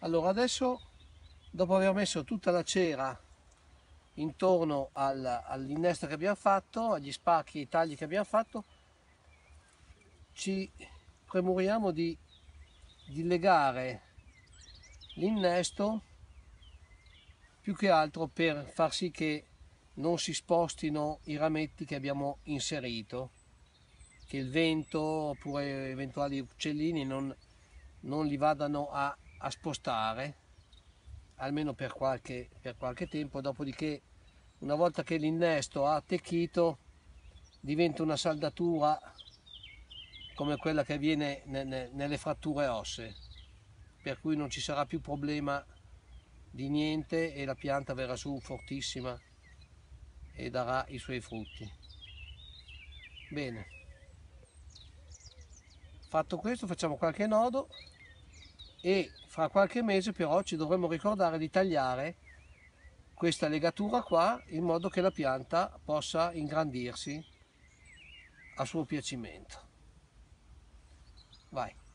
allora adesso dopo aver messo tutta la cera intorno al, all'innesto che abbiamo fatto agli spacchi e ai tagli che abbiamo fatto ci premuriamo di, di legare l'innesto più che altro per far sì che non si spostino i rametti che abbiamo inserito che il vento oppure eventuali uccellini non, non li vadano a a spostare almeno per qualche, per qualche tempo, dopodiché una volta che l'innesto ha attecchito diventa una saldatura come quella che avviene nelle fratture ossee, per cui non ci sarà più problema di niente e la pianta verrà su fortissima e darà i suoi frutti. Bene, fatto questo facciamo qualche nodo e fra qualche mese però ci dovremo ricordare di tagliare questa legatura qua in modo che la pianta possa ingrandirsi a suo piacimento. Vai.